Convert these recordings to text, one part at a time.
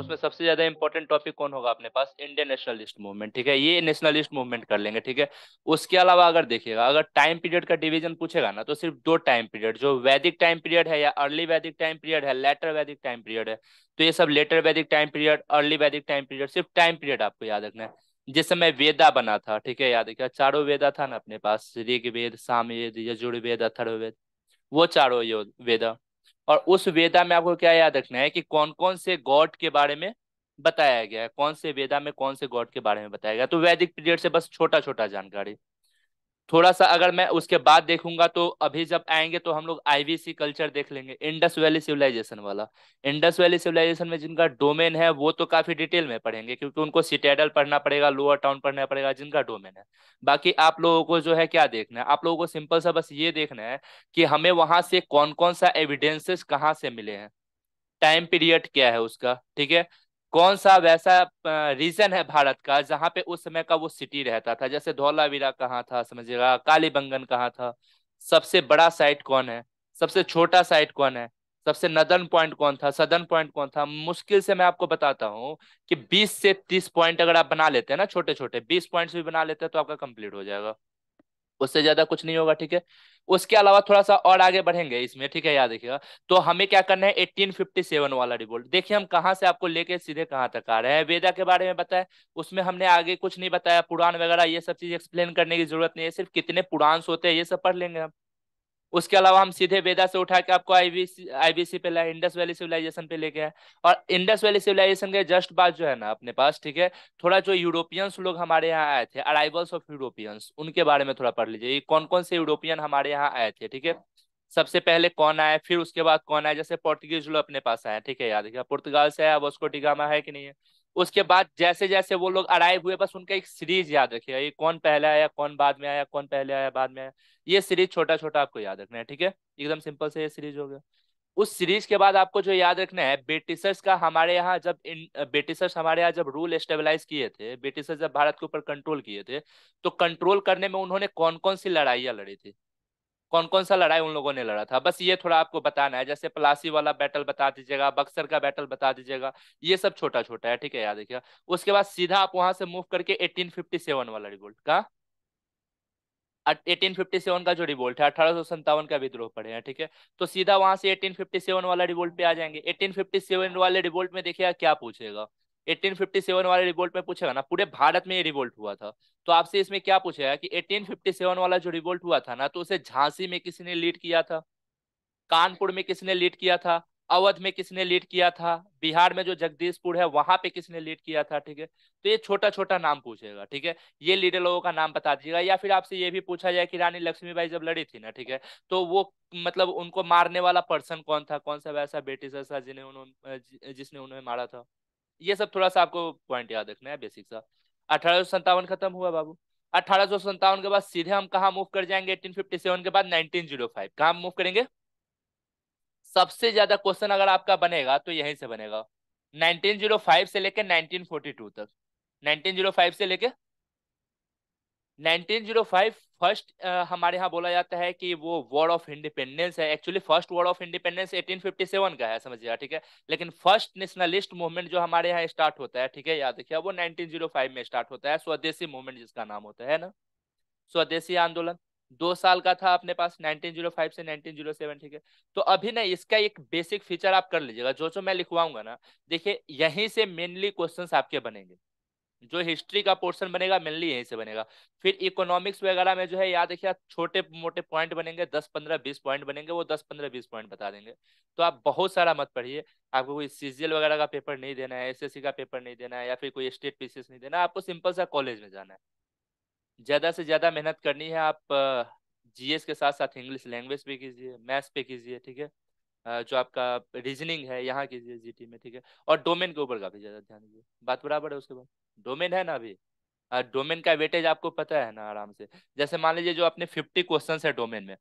उसमें सबसे ज्यादा इंपॉर्टेंट टॉपिक कौन होगा अपने पास इंडियन नेशनलिस्ट मूवमेंट ठीक है ये नेशनलिस्ट मूवमेंट कर लेंगे ठीक है उसके अलावा अगर देखिएगा अगर टाइम पीरियड का डिवीजन पूछेगा ना तो सिर्फ दो टाइम पीरियड जो वैदिक टाइम पीरियड है या अर्ली वैदिक टाइम पीरियड है लेटर वैदिक टाइम पीरियड है तो ये सब later Vedic time period early Vedic time period सिर्फ टाइम पीरियड आपको याद रखना है जिस समय वेदा बना था ठीक है याद रखिए चारों वेदा था ना अपने पास ऋग वेद साम वेद यजुर्वेद अथर्वेद वो चारों वेदा और उस वेदा में आपको क्या याद रखना है कि कौन कौन से गॉड के बारे में बताया गया है कौन से वेदा में कौन से गॉड के बारे में बताया गया तो वैदिक पीरियड से बस छोटा छोटा जानकारी थोड़ा सा अगर मैं उसके बाद देखूंगा तो अभी जब आएंगे तो हम लोग आईवीसी कल्चर देख लेंगे इंडस वैली सिविलाइजेशन वाला इंडस वैली सिविलाइजेशन में जिनका डोमेन है वो तो काफी डिटेल में पढ़ेंगे क्योंकि उनको सिटेडल पढ़ना पड़ेगा लोअर टाउन पढ़ना पड़ेगा जिनका डोमेन है बाकी आप लोगों को जो है क्या देखना है आप लोगों को सिंपल सा बस ये देखना है कि हमें वहां से कौन कौन सा एविडेंसेस कहाँ से मिले हैं टाइम पीरियड क्या है उसका ठीक है कौन सा वैसा रीजन है भारत का जहाँ पे उस समय का वो सिटी रहता था जैसे धौलावीरा कहाँ था समझिएगा कालीबंगन कहाँ था सबसे बड़ा साइट कौन है सबसे छोटा साइट कौन है सबसे नदर्न पॉइंट कौन था सदर्न पॉइंट कौन था मुश्किल से मैं आपको बताता हूँ कि 20 से 30 पॉइंट अगर आप बना लेते हैं ना छोटे छोटे 20 पॉइंट्स भी बना लेते हैं तो आपका कंप्लीट हो जाएगा उससे ज्यादा कुछ नहीं होगा ठीक है उसके अलावा थोड़ा सा और आगे बढ़ेंगे इसमें ठीक है याद रखिएगा तो हमें क्या करना है एट्टीन फिफ्टी सेवन वाला रिवोल्ट देखिए हम कहाँ से आपको लेके सीधे कहाँ तक आ रहे हैं वेदा के बारे में बताया उसमें हमने आगे कुछ नहीं बताया पुराण वगैरह ये सब चीज एक्सप्लेन करने की जरूरत नहीं है सिर्फ कितने पुराण होते हैं ये सब पढ़ लेंगे हम उसके अलावा हम सीधे वेदा से उठा के आपको आईबीसी आईबीसी पे लाए इंडस वैली सिविलाइजेशन पे लेके आए और इंडस वैली सिविलाइजेशन के जस्ट बाद जो है ना अपने पास ठीक है थोड़ा जो यूरोपियंस लोग हमारे यहाँ आए थे अराइवल्स ऑफ यूरोपियंस उनके बारे में थोड़ा पढ़ लीजिए कौन कौन से यूरोपियन हमारे यहाँ आए थे ठीक है सबसे पहले कौन आया फिर उसके बाद कौन आया जैसे पोर्तुगीज लोग अपने पास आए ठीक है याद रखिए पुर्तगाल से आया उसको डिगामा है कि नहीं है उसके बाद जैसे जैसे वो लोग अराइव हुए बस उनका एक सीरीज याद रखिएगा ये कौन पहले आया कौन बाद में आया कौन पहले आया बाद में आया ये सीरीज छोटा छोटा आपको याद रखना है ठीक है एकदम सिंपल से ये सीरीज हो गया उस सीरीज के बाद आपको जो याद रखना है ब्रिटिशर्स का हमारे यहाँ जब इन ब्रिटिशर्स हमारे यहाँ जब रूल स्टेबलाइज किए थे ब्रिटिशर्स जब भारत के ऊपर कंट्रोल किए थे तो कंट्रोल करने में उन्होंने कौन कौन सी लड़ाइयाँ लड़ी थी कौन कौन सा लड़ाई उन लोगों ने लड़ा था बस ये थोड़ा आपको बताना है जैसे प्लासी वाला बैटल बता दीजिएगा बक्सर का बैटल बता दीजिएगा ये सब छोटा छोटा है ठीक है याद रखिएगा उसके बाद सीधा आप वहां से मूव करके 1857 वाला रिवोल्ट का 1857 का जो रिवोल्ट है अठारह का विद्रोह पड़े हैं ठीक है तो सीधा वहां से 1857 वाला रिवोल्ट पे आ जाएंगे 1857 वाले रिवोल्ट में देखिएगा क्या पूछेगा 1857 वाले रिवोल्ट में पूछेगा ना पूरे भारत में ये रिवोल्ट हुआ था तो आपसे इसमें क्या पूछेगा कि 1857 वाला जो रिवोल्ट हुआ था ना तो उसे झांसी में किसी ने लीड किया था कानपुर में किसने लीड किया था अवध में किसने लीड किया था बिहार में जो जगदीशपुर है वहां पे किसने लीड किया था ठीक है तो ये छोटा छोटा नाम पूछेगा ठीक है ये लीडर लोगों का नाम बता दीजिएगा या फिर आपसे ये भी पूछा जाए कि रानी लक्ष्मीबाई जब लड़ी थी ना ठीक है तो वो मतलब उनको मारने वाला पर्सन कौन था कौन सा वैसा ब्रिटिश था जिन्हें उन्होंने जिसने उन्हें मारा था ये सब थोड़ा सा आपको पॉइंट याद रखना है बेसिक सा अठारह सौ खत्म हुआ बाबू अठारह सौ के बाद सीधे हम कहा मूव कर जाएंगे 1857 के बाद 1905 कहा मूव करेंगे सबसे ज्यादा क्वेश्चन अगर आपका बनेगा तो यहीं से बनेगा 1905 से लेकर 1942 तक 1905 से लेके 1905 फर्स्ट हमारे यहाँ बोला जाता है कि वो वॉर ऑफ इंडिपेंडेंस है actually first war of independence 1857 का है समझिएगा ठीक है लेकिन फर्स्ट नेशनलिस्ट मूवमेंट जो हमारे यहाँ स्टार्ट होता है ठीक है याद रखिए वो 1905 में स्टार्ट होता है स्वदेशी मूवमेंट जिसका नाम होता है ना स्वदेशी आंदोलन दो साल का था अपने पास 1905 से 1907 ठीक है तो अभी ना इसका एक बेसिक फीचर आप कर लीजिएगा जो जो मैं लिखवाऊंगा ना देखिए यहीं से मेनली क्वेश्चंस आपके बनेंगे जो हिस्ट्री का पोर्शन बनेगा मेनली यहीं से बनेगा फिर इकोनॉमिक्स वगैरह में जो है याद रखिए छोटे मोटे पॉइंट बनेंगे दस पंद्रह बीस पॉइंट बनेंगे वो दस पंद्रह बीस पॉइंट बता देंगे तो आप बहुत सारा मत पढ़िए आपको कोई सी वगैरह का पेपर नहीं देना है एस का पेपर नहीं देना है या फिर कोई स्टेट पीसीएस नहीं देना है आपको सिंपल सा कॉलेज में जाना है ज़्यादा से ज़्यादा मेहनत करनी है आप जी के साथ साथ इंग्लिश लैंग्वेज पे कीजिए मैथ्स पे कीजिए ठीक है जो आपका रीजनिंग है यहाँ की जीटी में ठीक है और डोमेन के ऊपर काफी ज्यादा ध्यान दीजिए बात बराबर है उसके बाद डोमेन है ना अभी डोमेन का वेटेज आपको पता है ना आराम से जैसे मान लीजिए जो अपने फिफ्टी क्वेश्चन है डोमेन में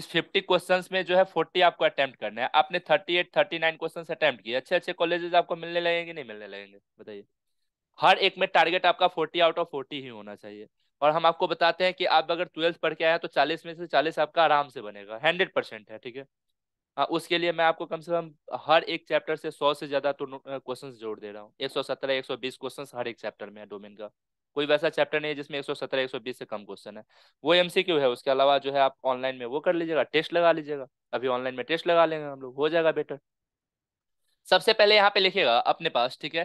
इस फिफ्टी क्वेश्चन में जो है फोर्टी आपको अटैम्प्ट करना है आपने thirty eight thirty nine question attempt किए अच्छे अच्छे कॉलेजेस आपको मिलने लगेंगे नहीं मिलने लगेंगे बताइए हर एक में टारगेट आपका फोर्टी आउट ऑफ फोर्टी ही होना चाहिए और हम आपको बताते हैं कि आप अगर ट्वेल्थ पढ़ के आए हैं तो चालीस में से चालीस आपका आराम से बनेगा हंड्रेड परसेंट है ठीक है उसके लिए मैं आपको कम से कम हर एक चैप्टर से सौ से ज्यादा तो क्वेश्चंस जोड़ दे रहा हूँ एक सौ सत्रह एक सौ बीस क्वेश्चन हर एक चैप्टर में है डोमेन का कोई वैसा चैप्टर नहीं है जिसमें एक सौ सत्रह एक सौ बीस से कम क्वेश्चन है वो एमसीक्यू है उसके अलावा जो है आप ऑनलाइन में वो कर लीजिएगा टेस्ट लगा लीजिएगा अभी ऑनलाइन में टेस्ट लगा लेंगे हम लोग हो जाएगा बेटर सबसे पहले यहाँ पे लिखिएगा अपने पास ठीक है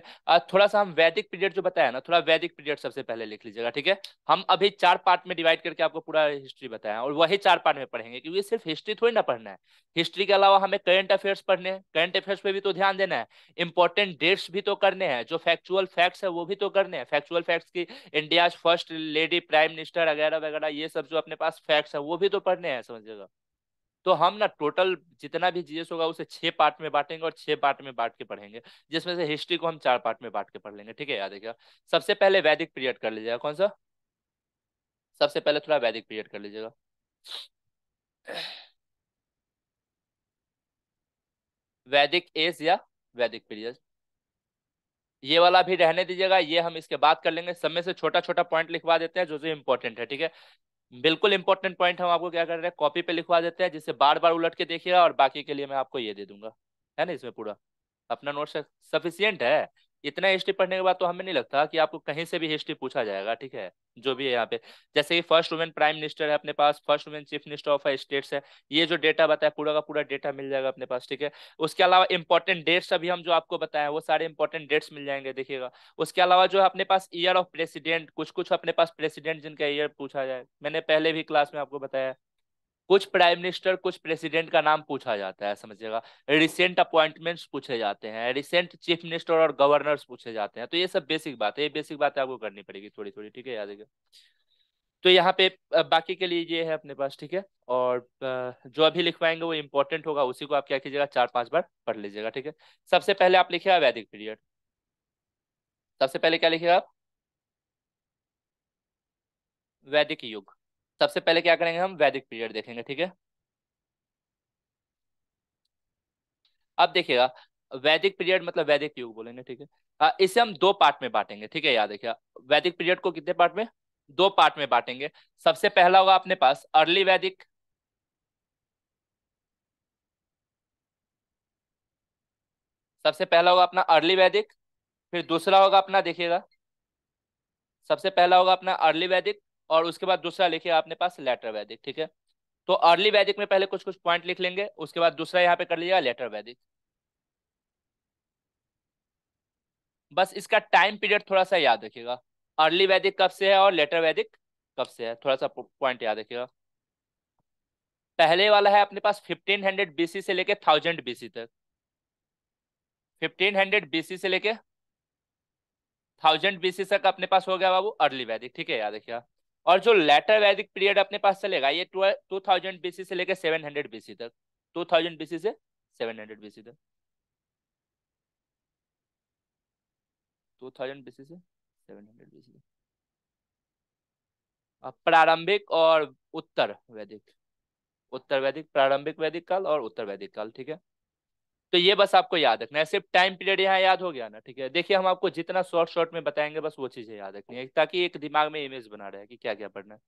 थोड़ा सा हम वैदिक पीरियड जो बताया ना थोड़ा वैदिक पीरियड सबसे पहले लिख लीजिएगा ठीक है हम अभी चार पार्ट में डिवाइड करके आपको पूरा हिस्ट्री बताया और वही चार पार्ट में पढ़ेंगे क्योंकि सिर्फ हिस्ट्री थोड़ी ना पढ़ना है हिस्ट्री के अलावा हमें करंट अफेयर्स पढ़ने हैं करंट अफेयर्स पे भी तो ध्यान देना है इंपॉर्टेंट डेट्स भी तो करने हैं जो फैक्चुअल फैक्ट्स है वो भी तो करने हैं फैक्चुअल फैक्ट्स की India first lady prime minister वगैरह वगैरह ये सब जो अपने पास फैक्ट्स है वो भी तो पढ़ने हैं समझिएगा तो हम ना टोटल जितना भी जीएस होगा उसे छह पार्ट में बांटेंगे और छह पार्ट में बांट के पढ़ेंगे जिसमें से हिस्ट्री को हम चार पार्ट में बांट के पढ़ लेंगे ठीक है याद रखिएगा सबसे पहले वैदिक पीरियड कर लीजिएगा कौन सा सबसे पहले थोड़ा वैदिक पीरियड कर लीजिएगा वैदिक एज या वैदिक पीरियड ये वाला भी रहने दीजिएगा ये हम इसके बाद कर लेंगे सब में से छोटा छोटा पॉइंट लिखवा देते हैं जो जो इम्पोर्टेंट है ठीक है बिल्कुल इंपॉर्टेंट पॉइंट हम आपको क्या कर रहे हैं कॉपी पे लिखवा देते हैं जिससे बार बार उलट के देखिएगा और बाकी के लिए मैं आपको ये दे दूंगा है ना इसमें पूरा अपना नोट सफिशियंट है इतना हिस्ट्री पढ़ने के बाद तो हमें नहीं लगता कि आपको कहीं से भी हिस्ट्री पूछा जाएगा ठीक है जो भी है यहाँ पे जैसे कि फर्स्ट वुमेन प्राइम मिनिस्टर है अपने पास first women chief minister of states है ये जो डेटा बताया पूरा का पूरा डेटा मिल जाएगा अपने पास ठीक है उसके अलावा इंपॉर्टेंट डेट्स अभी हम जो आपको बताए वो सारे इंपॉर्टेंट डेट्स मिल जाएंगे देखिएगा उसके अलावा जो है अपने पास ईयर ऑफ प्रेसिडेंट कुछ कुछ अपने पास प्रेसिडेंट जिनका ईयर पूछा जाए मैंने पहले भी क्लास में आपको बताया कुछ प्राइम मिनिस्टर कुछ प्रेसिडेंट का नाम पूछा जाता है समझिएगा रिसेंट अपॉइंटमेंट्स पूछे जाते हैं रिसेंट चीफ मिनिस्टर और गवर्नर्स पूछे जाते हैं तो ये सब बेसिक बात है ये बेसिक बात आपको करनी पड़ेगी थोड़ी थोड़ी ठीक है याद रखिए तो यहाँ पे बाकी के लिए ये है अपने पास ठीक है और जो अभी लिखवाएंगे वो इम्पोर्टेंट होगा उसी को आप क्या कीजिएगा चार पांच बार पढ़ लीजिएगा ठीक है सबसे पहले आप लिखिएगा वैदिक पीरियड सबसे पहले क्या लिखिएगा आप वैदिक युग सबसे पहले क्या करेंगे हम वैदिक पीरियड देखेंगे ठीक है अब देखिएगा वैदिक पीरियड मतलब वैदिक युग बोलेंगे ठीक है हाँ, इसे हम दो पार्ट में बांटेंगे ठीक है याद रखिएगा वैदिक पीरियड को कितने पार्ट में दो पार्ट में बांटेंगे सबसे पहला होगा अपने पास अर्ली वैदिक सबसे पहला होगा अपना अर्ली वैदिक फिर दूसरा होगा अपना देखिएगा सबसे पहला होगा अपना अर्ली वैदिक और उसके बाद दूसरा लिखिए आपने पास लेटर वैदिक ठीक है तो अर्ली वैदिक में पहले कुछ कुछ पॉइंट लिख लेंगे उसके बाद दूसरा यहाँ पे कर लीजिएगा लेटर वैदिक बस इसका टाइम पीरियड थोड़ा सा याद रखिएगा अर्ली वैदिक कब से है और लेटर वैदिक कब से है थोड़ा सा पॉइंट याद रखिएगा पहले वाला है अपने पास 1500 बीसी से लेके 1000 बीसी तक 1500 बीसी से लेके 1000 बीसी तक अपने पास हो गया बाबू अर्ली वैदिक ठीक है याद रखिएगा और जो लेटर वैदिक पीरियड अपने पास चलेगा ये टू थाउजेंड बीसी से लेकर सेवन हंड्रेड बीसी तक टू थाउजेंड बीसी से सेवन हंड्रेड बीसी तक टू थाउजेंड बीसी से सेवन हंड्रेड बीसी तक प्रारंभिक और उत्तर वैदिक उत्तर वैदिक प्रारंभिक वैदिक काल और उत्तर वैदिक काल ठीक है तो ये बस आपको याद रखना है सिर्फ टाइम पीरियड यहाँ याद हो गया ना ठीक है देखिए हम आपको जितना शॉर्ट शॉर्ट में बताएंगे बस वो चीज़ें याद रखनी है ताकि एक दिमाग में इमेज बना रहे कि क्या क्या पढ़ना है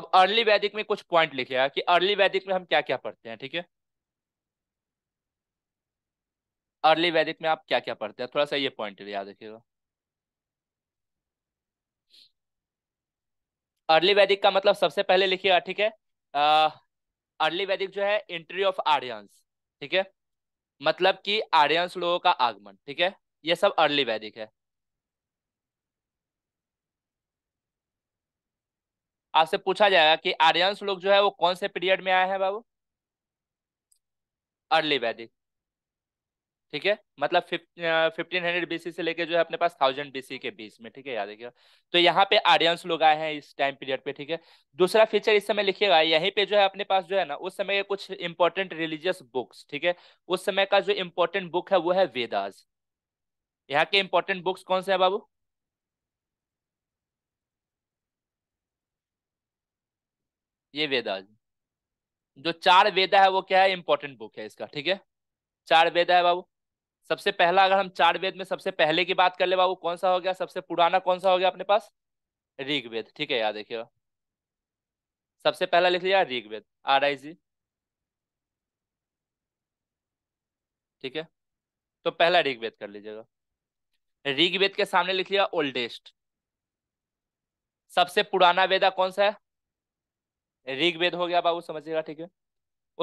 अब अर्ली वैदिक में कुछ पॉइंट लिखेगा कि अर्ली वैदिक में हम क्या क्या पढ़ते हैं ठीक है अर्ली वैदिक में आप क्या क्या पढ़ते हैं थोड़ा सा ये पॉइंट याद रखिएगा अर्ली वैदिक का मतलब सबसे पहले लिखिएगा ठीक है अर्ली वैदिक जो है एंट्री ऑफ आर्यंस ठीक है मतलब कि आर्यंस लोगों का आगमन ठीक है ये सब अर्ली वैदिक है आपसे पूछा जाएगा कि आर्यंस लोग जो है वो कौन से पीरियड में आए हैं बाबू अर्ली वैदिक ठीक है मतलब फिफ्टीन हंड्रेड बीसी से लेके जो है अपने पास थाउजेंड बीसी के बीच में ठीक है याद रखिएगा तो यहाँ पे आर्यंस लोग आए हैं इस टाइम पीरियड पे ठीक है दूसरा फीचर इस समय लिखिएगा यहीं पे जो है अपने पास जो है ना उस समय के कुछ इंपॉर्टेंट रिलीजियस बुक्स ठीक है उस समय का जो इम्पोर्टेंट बुक है वो है वेदास यहाँ के इम्पोर्टेंट बुक्स कौन से है बाबू ये वेदास जो चार वेदा है वो क्या है इंपॉर्टेंट बुक है इसका ठीक है चार वेदा है बाबू सबसे पहला अगर हम चार वेद में सबसे पहले की बात कर ले बाबू कौन सा हो गया सबसे पुराना कौन सा हो गया अपने पास ऋग्वेद ठीक है याद देखिएगा सबसे पहला लिख लिया ऋग्वेद आर आई जी ठीक है तो पहला ऋग्वेद कर लीजिएगा ऋग्वेद के सामने लिख लिया ओल्डेस्ट सबसे पुराना वेदा कौन सा है ऋग्वेद हो गया बाबू समझिएगा ठीक है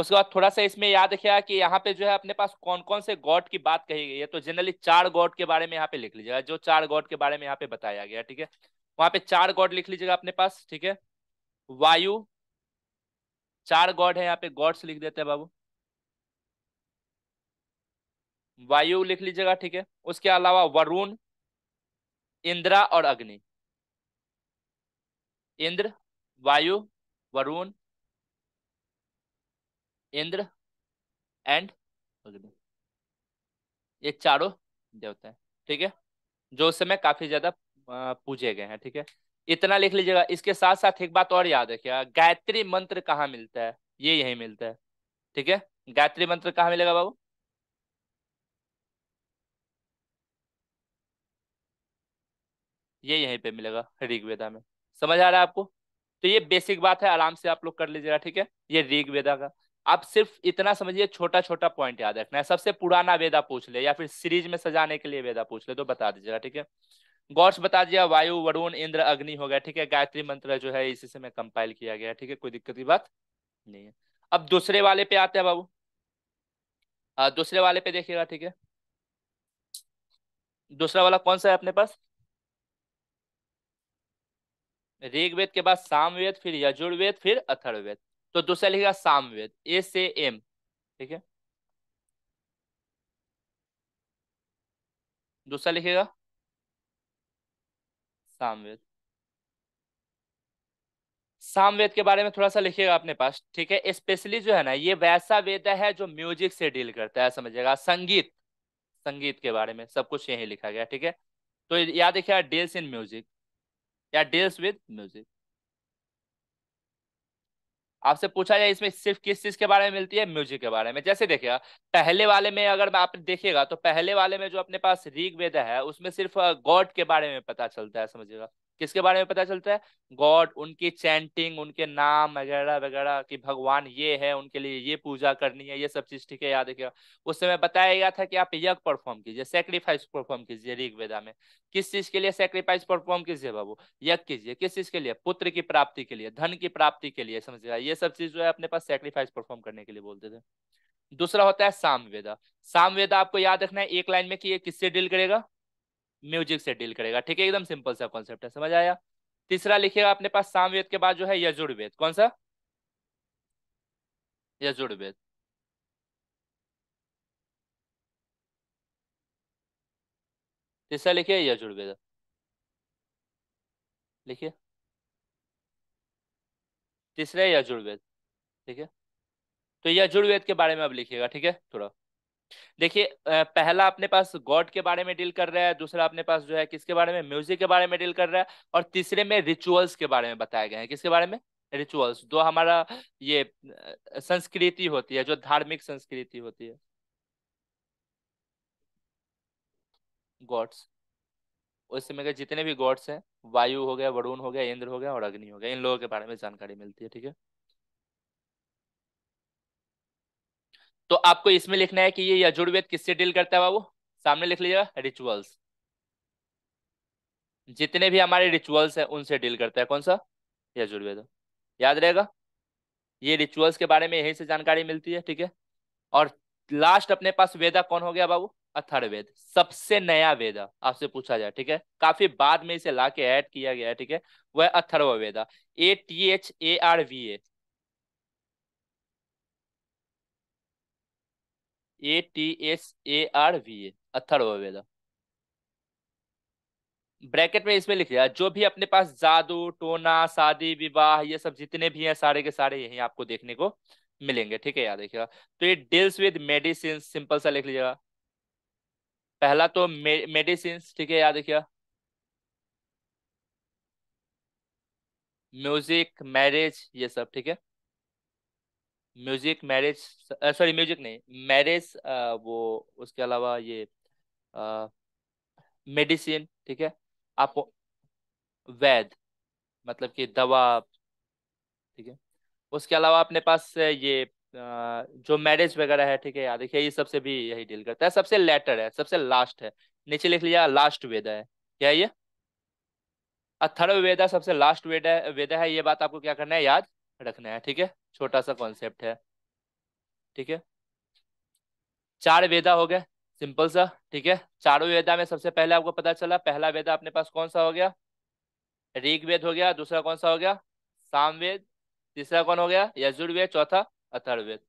उसके बाद थोड़ा सा इसमें याद रखिएगा कि यहाँ पे जो है अपने पास कौन कौन से गॉड की बात कही गई है तो जनरली चार गॉड के बारे में यहाँ पे लिख लीजिएगा जो चार गॉड के बारे में यहाँ पे बताया गया ठीक है वहां पे चार गॉड लिख लीजिएगा अपने पास ठीक है वायु चार गॉड है यहाँ पे गॉड्स लिख देते हैं बाबू वायु लिख लीजिएगा ठीक है उसके अलावा वरुण इंद्रा और अग्नि इंद्र वायु वरुण इंद्र एंड अग्नि ये चारों देवता है ठीक है जो उस समय काफी ज्यादा पूजे गए हैं ठीक है इतना लिख लीजिएगा इसके साथ साथ एक बात और याद रखिएगा गायत्री मंत्र कहाँ मिलता है ये यही मिलता है ठीक है गायत्री मंत्र कहाँ मिलेगा बाबू ये यहीं पे मिलेगा ऋग्वेदा में समझ आ रहा है आपको तो ये बेसिक बात है आराम से आप लोग कर लीजिएगा ठीक है ये ऋग्वेदा का आप सिर्फ इतना समझिए छोटा छोटा पॉइंट याद रखना है सबसे पुराना वेदा पूछ ले या फिर सीरीज में सजाने के लिए वेदा पूछ ले तो बता दीजिएगा ठीक है गौश बता दिया वायु वरुण इंद्र अग्नि हो गया ठीक है गायत्री मंत्र जो है इसी से मैं कंपाइल किया गया ठीक है कोई दिक्कत की बात नहीं है अब दूसरे वाले पे आते हैं बाबू दूसरे वाले पे देखिएगा ठीक है दूसरा वाला कौन सा है अपने पास ऋग्वेद के बाद सामवेद फिर यजुर्वेद फिर अथर्ववेद तो दूसरा लिखेगा सामवेद ए से एम ठीक है दूसरा लिखेगा सामवेद सामवेद के बारे में थोड़ा सा लिखिएगा अपने पास ठीक है स्पेशली जो है ना ये वैसा वेद है जो म्यूजिक से डील करता है समझिएगा संगीत संगीत के बारे में सब कुछ यही लिखा गया ठीक है तो याद रखिएगा डील्स इन म्यूजिक या डील्स विद म्यूजिक आपसे पूछा जाए इसमें सिर्फ किस चीज के बारे में मिलती है म्यूजिक के बारे में जैसे देखिएगा पहले वाले में अगर आप देखिएगा तो पहले वाले में जो अपने पास ऋग्वेद है उसमें सिर्फ गॉड के बारे में पता चलता है समझिएगा किसके बारे में पता चलता है गॉड उनकी चैंटिंग उनके नाम वगैरह वगैरह कि भगवान ये है उनके लिए ये पूजा करनी है ये सब चीज ठीक है याद रखिएगा उस समय बताया गया था कि आप यज्ञ परफॉर्म कीजिए सेक्रीफाइस परफॉर्म कीजिए ऋग्वेदा में किस चीज के लिए सेक्रीफाइस परफॉर्म कीजिए बाबू यज्ञ कीजिए किस चीज के लिए पुत्र की प्राप्ति के लिए धन की प्राप्ति के लिए समझिएगा ये सब चीज जो है अपने पास सेक्रीफाइस परफॉर्म करने के लिए बोलते थे दूसरा होता है सामवेदा सामवेदा आपको याद रखना है एक लाइन में कि ये किससे डील करेगा म्यूजिक से डील करेगा ठीक है एकदम सिंपल सा कॉन्सेप्ट है समझ आया तीसरा लिखिएगा अपने पास सामवेद के बाद जो है यजुर्वेद कौन सा यजुर्वेद तीसरा लिखिए यजुर्वेद लिखिए तीसरा यजुर्वेद ठीक है तो यजुर्वेद के बारे में अब लिखिएगा ठीक है थोड़ा देखिए पहला अपने पास गॉड के बारे में डील कर रहा है दूसरा अपने पास जो है किसके बारे में म्यूजिक के बारे में डील कर रहा है और तीसरे में रिचुअल्स के बारे में बताया गया है किसके बारे में रिचुअल्स जो हमारा ये संस्कृति होती है जो धार्मिक संस्कृति होती है गॉड्स समय के जितने भी गॉड्स हैं वायु हो गया वरुण हो गया इंद्र हो गया और अग्नि हो गया इन लोगों के बारे में जानकारी मिलती है ठीक है तो आपको इसमें लिखना है कि ये यजुर्वेद किससे डील करता है बाबू सामने लिख लीजिएगा रिचुअल्स जितने भी हमारे रिचुअल्स हैं उनसे डील करता है कौन सा यजुर्वेद याद रहेगा ये रिचुअल्स के बारे में यहीं से जानकारी मिलती है ठीक है और लास्ट अपने पास वेदा कौन हो गया बाबू अथर्वेद सबसे नया वेदा आपसे पूछा जाए ठीक है काफी बाद में इसे ला के ऐड किया गया है ठीक है वह Atharva Veda A T H A R V A A T S A R V A bracket में इसमें लिख दिया जो भी अपने पास जादू टोना शादी विवाह ये सब जितने भी हैं सारे के सारे यही आपको देखने को मिलेंगे ठीक है याद देखिएगा तो ये डील्स विद मेडिसिन सिंपल सा लिख लीजिएगा पहला तो मेडिसिन ठीक है याद देखिएगा म्यूजिक मैरिज ये सब ठीक है म्यूजिक मैरिज सॉरी म्यूजिक नहीं मैरिज वो उसके अलावा ये मेडिसिन ठीक है आप वैद मतलब कि दवा ठीक है उसके अलावा अपने पास ये जो मैरिज वगैरह है ठीक है यार देखिए ये सबसे भी यही डील करता है सबसे लेटर है सबसे लास्ट है नीचे लिख लिया लास्ट वेदा है क्या है ये अथर्व वेदा सबसे लास्ट है वेदा है ये बात आपको क्या करना है याद रखना है ठीक है छोटा सा कॉन्सेप्ट है ठीक है चार वेदा हो गए सिंपल सा ठीक है चारों वेदा में सबसे पहले आपको पता चला पहला वेदा अपने पास कौन सा हो गया ऋग्वेद हो गया दूसरा कौन सा हो गया सामवेद तीसरा कौन हो गया यजुर्वेद चौथा अथर्वेद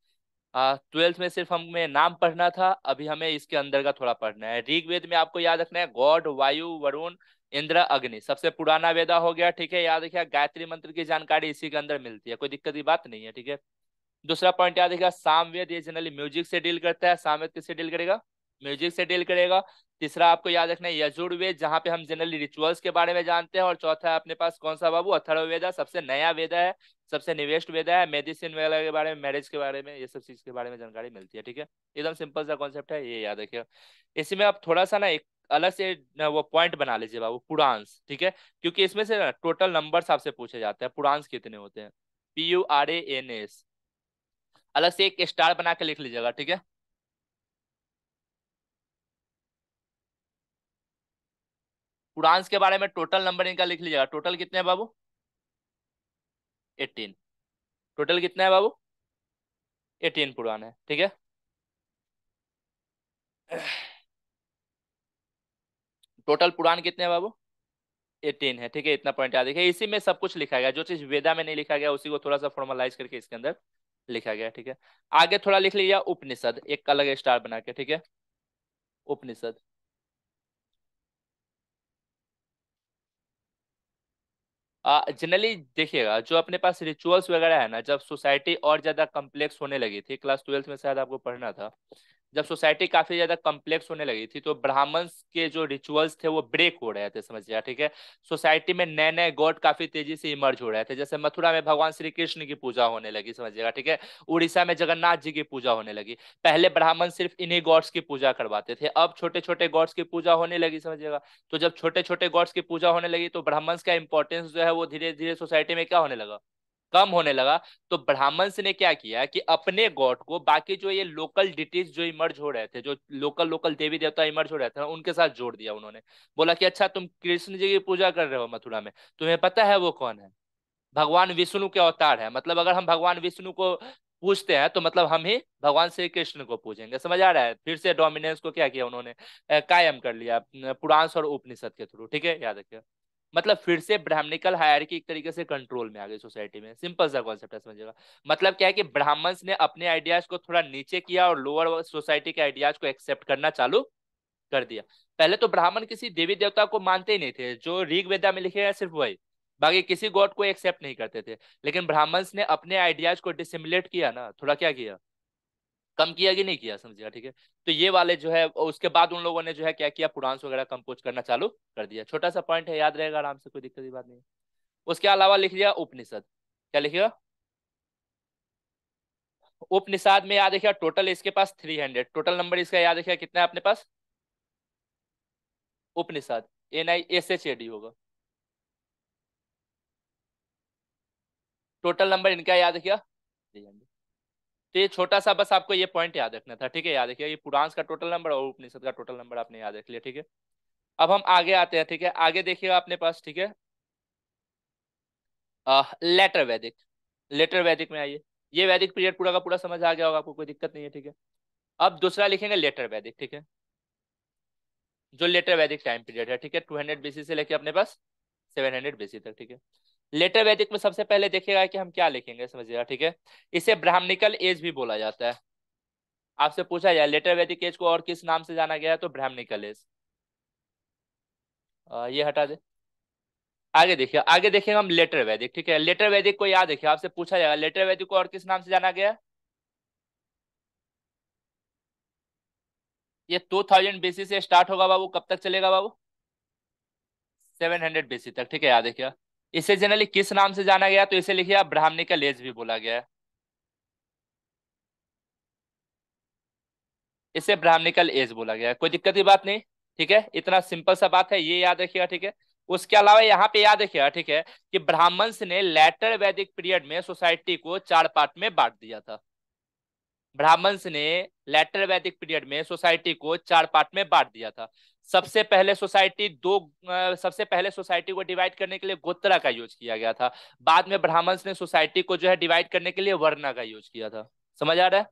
ट्वेल्थ में सिर्फ हमें नाम पढ़ना था अभी हमें इसके अंदर का थोड़ा पढ़ना है ऋग्वेद में आपको याद रखना है गॉड वायु वरुण इंद्र अग्नि सबसे पुराना वेदा हो गया ठीक है याद रखिएगा गायत्री मंत्र की जानकारी इसी के अंदर मिलती है कोई दिक्कत की बात नहीं है ठीक है दूसरा पॉइंट याद रखिएगा सामवेद ये जनरली म्यूजिक से डील करता है सामवेद किससे डील करेगा म्यूजिक से डील करेगा तीसरा आपको याद रखना है यजुर्वेद जहाँ पे हम जनरली रिचुअल्स के बारे में जानते हैं और चौथा है अपने पास कौन सा बाबू अथर्ववेदा सबसे नया वेदा है सबसे निवेश वेदा है मेडिसिन वगैरह के बारे में मैरिज के बारे में ये सब चीज के बारे में जानकारी मिलती है ठीक है एकदम सिंपल सा कॉन्सेप्ट है ये याद रखिएगा इसी में आप थोड़ा सा ना एक अलग से वो पॉइंट बना लीजिए बाबू पुरांस ठीक है क्योंकि इसमें से टोटल नंबर्स आपसे पूछे जाते हैं पुरांस कितने होते हैं P U R A N S अलग से एक स्टार बना के लिख लीजिएगा ठीक है पुरांस के बारे में टोटल नंबर इनका लिख लीजिएगा टोटल कितने हैं बाबू एटीन टोटल कितना है बाबू एटीन पुरान है ठीक है टोटल पुराण कितने बाबू एटीन है ठीक है इतना पॉइंट याद रखिए इसी में सब कुछ लिखा गया जो चीज वेदा में नहीं लिखा गया उसी को थोड़ा सा फॉर्मलाइज करके इसके अंदर लिखा गया ठीक है आगे थोड़ा लिख लिया उपनिषद एक अलग स्टार बना के ठीक है उपनिषद जनरली देखिएगा जो अपने पास रिचुअल्स वगैरह है ना जब सोसाइटी और ज्यादा कम्प्लेक्स होने लगी थी क्लास ट्वेल्थ में शायद आपको पढ़ना था जब सोसाइटी काफी ज्यादा कॉम्प्लेक्स होने लगी थी तो ब्राह्मण के जो रिचुअल्स थे वो ब्रेक हो रहे थे समझिएगा ठीक है सोसाइटी में नए नए गॉड काफी तेजी से इमर्ज हो रहे थे जैसे मथुरा में भगवान श्री कृष्ण की पूजा होने लगी समझिएगा ठीक है उड़ीसा में जगन्नाथ जी की पूजा होने लगी पहले ब्राह्मण सिर्फ इन्हीं गॉड्स की पूजा करवाते थे अब छोटे छोटे गॉड्स की पूजा होने लगी समझिएगा तो जब छोटे छोटे गॉड्स की पूजा होने लगी तो ब्राह्मण्स का इंपॉर्टेंस जो है वो धीरे धीरे सोसाइटी में क्या होने लगा कम होने लगा तो ब्राह्मण्स ने क्या किया कि अपने गॉड को बाकी जो ये लोकल डिटीज जो इमर्ज हो रहे थे जो लोकल लोकल देवी देवता इमर्ज हो रहे थे उनके साथ जोड़ दिया उन्होंने बोला कि अच्छा तुम कृष्ण जी की पूजा कर रहे हो मथुरा में तुम्हें पता है वो कौन है भगवान विष्णु के अवतार है मतलब अगर हम भगवान विष्णु को पूछते हैं तो मतलब हम ही भगवान श्री कृष्ण को पूजेंगे समझ आ रहा है फिर से डोमिनेंस को क्या किया उन्होंने कायम कर लिया पुराण और उपनिषद के थ्रू ठीक है याद रखिए मतलब फिर से ब्राह्मणिकल हायर की एक तरीके से कंट्रोल में आ गई सोसाइटी में सिंपल सा कॉन्सेप्ट है समझेगा मतलब क्या है कि ब्राह्मण्स ने अपने आइडियाज को थोड़ा नीचे किया और लोअर सोसाइटी के आइडियाज को एक्सेप्ट करना चालू कर दिया पहले तो ब्राह्मण किसी देवी देवता को मानते ही नहीं थे जो ऋग वेदा में लिखे हैं सिर्फ वही बाकी किसी गॉड को एक्सेप्ट नहीं करते थे लेकिन ब्राह्मण्स ने अपने आइडियाज को डिसिमुलेट किया ना थोड़ा क्या किया कम किया कि नहीं किया समझिएगा ठीक है तो ये वाले जो है उसके बाद उन लोगों ने जो है क्या किया पुरांस वगैरह कंपोज करना चालू कर दिया छोटा सा पॉइंट है याद रहेगा आराम से कोई दिक्कत की बात नहीं उसके अलावा लिख लिया उपनिषद क्या लिखिएगा उपनिषद में याद रखिएगा टोटल इसके पास थ्री हंड्रेड टोटल नंबर इसका याद रखिएगा कितना है अपने पास Upanishad N I S H A D होगा टोटल नंबर इनका याद रखिएगा थ्री हंड्रेड तो ये छोटा सा बस आपको ये पॉइंट याद रखना था ठीक है याद रखिए ये पुरांस का टोटल नंबर और उपनिषद का टोटल नंबर आपने याद रख लिया ठीक है अब हम आगे आते हैं ठीक है आगे देखिएगा अपने पास ठीक है लेटर वैदिक लेटर वैदिक में आइए ये वैदिक पीरियड पूरा का पूरा समझ आ गया होगा आपको कोई दिक्कत नहीं है ठीक है अब दूसरा लिखेंगे लेटर वैदिक ठीक है जो लेटर वैदिक टाइम पीरियड है ठीक है टू हंड्रेड बीसी से लेके अपने पास सेवन हंड्रेड बीसी तक ठीक है लेटर वैदिक में सबसे पहले देखिएगा कि हम क्या लिखेंगे समझिएगा ठीक है इसे ब्राह्मणिकल एज भी बोला जाता है आपसे पूछा जाए लेटर वैदिक एज को और किस नाम से जाना गया है तो ब्राह्मणिकल एज ये हटा दे आगे देखिए आगे देखेंगे हम लेटर वैदिक ठीक है लेटर वैदिक को याद देखिए आपसे पूछा जाएगा लेटर वैदिक को और किस नाम से जाना गया ये टू थाउजेंड बीसी से स्टार्ट होगा बाबू कब तक चलेगा बाबू सेवन हंड्रेड बीसी तक ठीक है याद देखिए इसे जनरली किस नाम से जाना गया तो इसे लिखिए ब्राह्मणी का लेज भी बोला गया इसे ब्राह्मणिकल एज बोला गया कोई दिक्कत की बात नहीं ठीक है इतना सिंपल सा बात है ये याद रखिएगा ठीक है उसके अलावा यहाँ पे याद रखिएगा ठीक है कि ब्राह्मण्स ने लेटर वैदिक पीरियड में सोसाइटी को चार पार्ट में बांट दिया था ब्राह्मण्स ने लेटर वैदिक पीरियड में सोसाइटी को चार पार्ट में बांट दिया था सबसे पहले सोसाइटी दो सबसे पहले सोसाइटी को डिवाइड करने के लिए गोत्रा का यूज किया गया था बाद में ब्राह्मण्स ने सोसाइटी को जो है डिवाइड करने के लिए वर्णा का यूज किया था समझ आ रहा है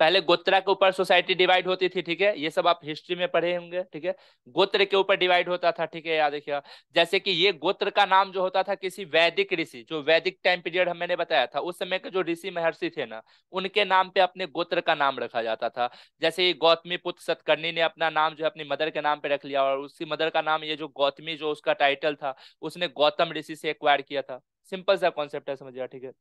पहले गोत्रा के ऊपर सोसाइटी डिवाइड होती थी ठीक है ये सब आप हिस्ट्री में पढ़े होंगे ठीक है गोत्र के ऊपर डिवाइड होता था ठीक है याद रखिएगा जैसे कि ये गोत्र का नाम जो होता था किसी वैदिक ऋषि जो वैदिक टाइम पीरियड हमने मैंने बताया था उस समय के जो ऋषि महर्षि थे ना उनके नाम पे अपने गोत्र का नाम रखा जाता था जैसे गौतमी पुत्र सतकर्णी ने अपना नाम जो है अपनी मदर के नाम पे रख लिया और उसकी मदर का नाम ये जो गौतमी जो उसका टाइटल था उसने गौतम ऋषि से एक्वायर किया था सिंपल सा कॉन्सेप्ट है समझिएगा ठीक है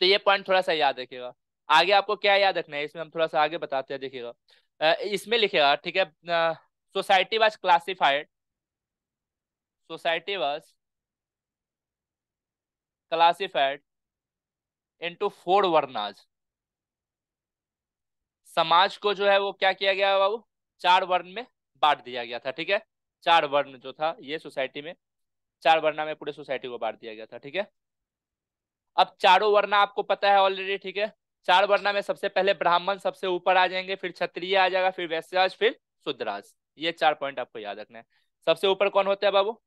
तो ये पॉइंट थोड़ा सा याद रखिएगा आगे आपको क्या याद रखना है इसमें हम थोड़ा सा आगे बताते हैं देखिएगा इसमें लिखेगा ठीक है society was classified society was classified into four varnas समाज को जो है वो क्या किया गया बाबू चार वर्ण में बांट दिया गया था ठीक है चार वर्ण जो था ये सोसाइटी में चार वर्णा में पूरे सोसाइटी को बांट दिया गया था ठीक है अब चारों वर्णा आपको पता है ऑलरेडी ठीक है चार वर्णा में सबसे पहले ब्राह्मण सबसे ऊपर आ जाएंगे फिर क्षत्रिय आ जाएगा फिर वैश्यराज फिर शुद्राज ये चार पॉइंट आपको याद रखना है सबसे ऊपर कौन होता है बाबू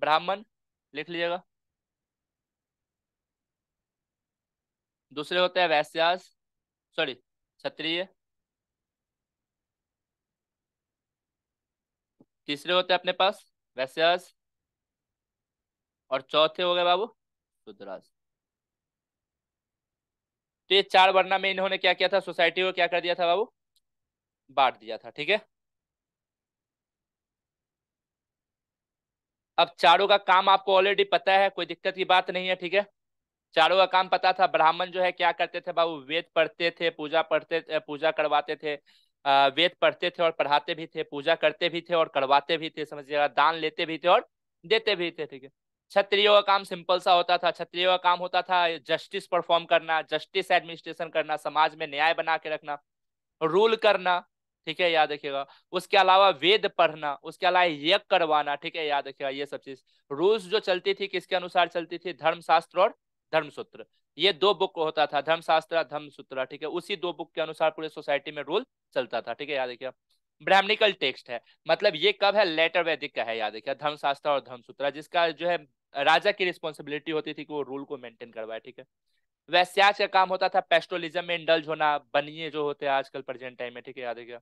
ब्राह्मण लिख लीजिएगा दूसरे होते हैं वैश्यास सॉरी क्षत्रिय तीसरे होते हैं अपने पास वैश्यास और चौथे हो गए बाबू शुद्रास तो ये चार वर्णा में इन्होंने क्या किया था सोसाइटी को क्या कर दिया था बाबू बांट दिया था ठीक है अब चारों का काम आपको ऑलरेडी पता है कोई दिक्कत की बात नहीं है ठीक है चारों का काम पता था ब्राह्मण जो है क्या करते थे बाबू वेद पढ़ते थे पूजा पढ़ते पूजा करवाते थे वेद पढ़ते थे और पढ़ाते भी थे पूजा करते भी थे और करवाते भी थे समझिएगा दान लेते भी थे और देते भी थे ठीक है क्षत्रियो का काम सिंपल सा होता था क्षत्रियो का काम होता था जस्टिस परफॉर्म करना जस्टिस एडमिनिस्ट्रेशन करना समाज में न्याय बना के रखना रूल करना ठीक है याद रखिएगा उसके अलावा वेद पढ़ना उसके अलावा यज्ञ करवाना ठीक है याद रखिएगा ये सब चीज रूल्स जो चलती थी किसके अनुसार चलती थी धर्मशास्त्र और धर्मसूत्र ये दो बुक होता था धर्मशास्त्र धर्मसूत्र ठीक है उसी दो बुक के अनुसार पूरे सोसाइटी में रूल चलता था ठीक है याद रखिएगा ब्राह्मणिकल टेक्स्ट है मतलब ये कब है लेटर वैदिक का है याद रखिए धर्मशास्त्र और धर्मसूत्र जिसका जो है राजा की रिस्पॉन्सिबिलिटी होती थी कि वो रूल को मेंटेन करवाए ठीक है वैश्याज का काम होता था पेस्टोलिज्म में इंडल्ज होना बनिए जो होते हैं आजकल प्रेजेंट टाइम में ठीक है याद है क्या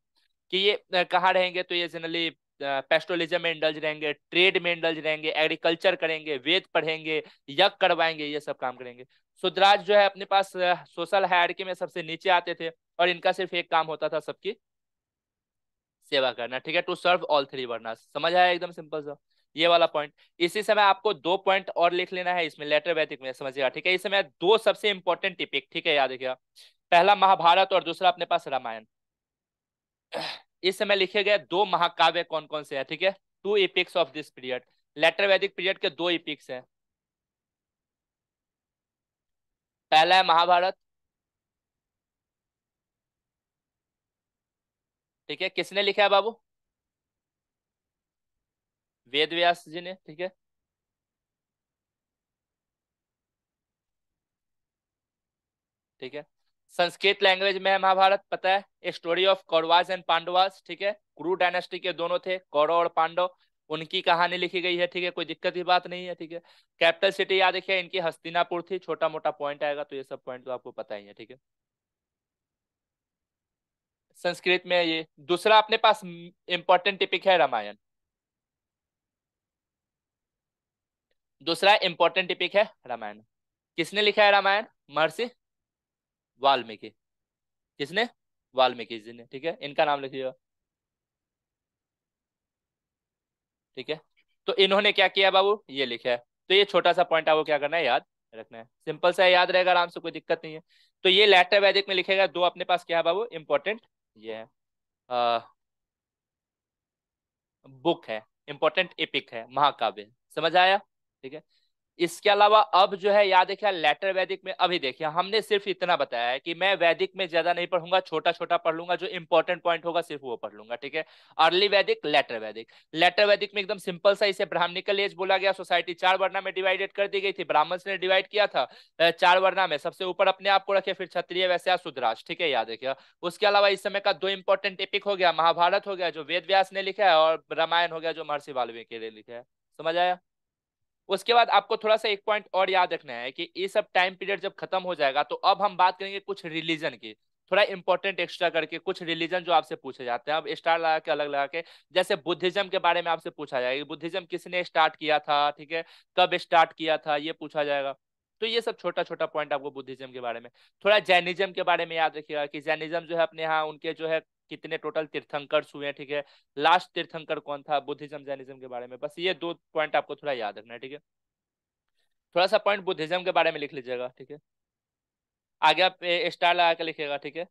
कि ये कहाँ रहेंगे तो ये जनरली पेस्टोलिज्म में इंडल्ज रहेंगे ट्रेड में इंडल्ज रहेंगे एग्रीकल्चर करेंगे वेद पढ़ेंगे यज्ञ करवाएंगे ये सब काम करेंगे सुधराज जो है अपने पास सोशल हायरकी में सबसे नीचे आते थे और इनका सिर्फ एक काम होता था सबकी सेवा करना ठीक है to serve all three varnas समझ आया एकदम सिंपल सा ये वाला पॉइंट इसी समय आपको दो पॉइंट और लिख लेना है इसमें लेटर वैदिक में समझिएगा ठीक है इस समय दो सबसे इंपॉर्टेंट टिपिक ठीक है याद रखिएगा पहला महाभारत और दूसरा अपने पास रामायण इस समय लिखे गए दो महाकाव्य कौन कौन से है ठीक है two epics of this period later Vedic period के दो इपिक्स हैं पहला है महाभारत ठीक है किसने लिखा है बाबू वेद व्यास जी ने ठीक है ठीक है संस्कृत लैंग्वेज में महाभारत पता है story of Kauravas and Pandavas ठीक है कुरु डायनेस्टी के दोनों थे कौरव और पांडव उनकी कहानी लिखी गई है ठीक है कोई दिक्कत की बात नहीं है ठीक है कैपिटल सिटी याद रखिए इनकी हस्तिनापुर थी छोटा मोटा पॉइंट आएगा तो ये सब पॉइंट तो आपको पता ही है ठीक है संस्कृत में ये दूसरा अपने पास इंपॉर्टेंट टिपिक है रामायण दूसरा इंपॉर्टेंट टिपिक है रामायण किसने लिखा है रामायण महर्षि वाल्मीकि किसने वाल्मीकि जी ने ठीक है इनका नाम लिखिएगा ठीक है तो इन्होंने क्या किया बाबू ये लिखा है तो ये छोटा सा पॉइंट आपको क्या करना है याद रखना है सिंपल सा याद रहेगा आराम से कोई दिक्कत नहीं है तो ये लेटर वैदिक में लिखेगा दो अपने पास क्या है बाबू इंपॉर्टेंट ये है आ, बुक है इंपॉर्टेंट एपिक है महाकाव्य समझ आया ठीक है इसके अलावा अब जो है याद देखिए लेटर वैदिक में अभी देखिए हमने सिर्फ इतना बताया है कि मैं वैदिक में ज्यादा नहीं पढ़ूंगा छोटा छोटा पढ़ लूंगा जो इंपॉर्टेंट पॉइंट होगा सिर्फ वो पढ़ लूंगा ठीक है अर्ली वैदिक लेटर वैदिक लेटर वैदिक में एकदम सिंपल सा इसे ब्राह्मणिकल एज बोला गया सोसाइटी चार वर्णा में डिवाइडेड कर दी गई थी ब्राह्मण ने डिवाइड किया था चार वर्णा में सबसे ऊपर अपने आप को रखे फिर क्षत्रिय वैसे सुधराज ठीक है याद देखिए उसके अलावा इस समय का दो इंपॉर्टेंट टिपिक हो गया महाभारत हो गया जो वेद व्यास ने लिखा है और रामायण हो गया जो महर्षि वाल्मीकि ने लिखा है समझ आया उसके बाद आपको थोड़ा सा एक पॉइंट और याद रखना है कि ये सब टाइम पीरियड जब खत्म हो जाएगा तो अब हम बात करेंगे कुछ रिलीजन की थोड़ा इंपॉर्टेंट एक्स्ट्रा करके कुछ रिलीजन जो आपसे पूछे जाते हैं अब स्टार लगा के अलग लगा के जैसे बुद्धिज्म के बारे में आपसे पूछा जाएगा बुद्धिज्म किसने स्टार्ट किया था ठीक है कब स्टार्ट किया था ये पूछा जाएगा तो ये सब छोटा छोटा पॉइंट आपको बुद्धिज्म के बारे में थोड़ा जैनिज्म के बारे में याद रखिएगा कि जैनिज्म जो है अपने यहाँ उनके जो है कितने टोटल तीर्थंकर हुए हैं ठीक है लास्ट तीर्थंकर कौन था बुद्धिज्म जैनिज्म के बारे में बस ये दो पॉइंट आपको थोड़ा याद रखना है ठीक है थोड़ा सा पॉइंट बुद्धिज्म के बारे में लिख लीजिएगा ठीक है आगे आप स्टार लगा के लिखिएगा ठीक है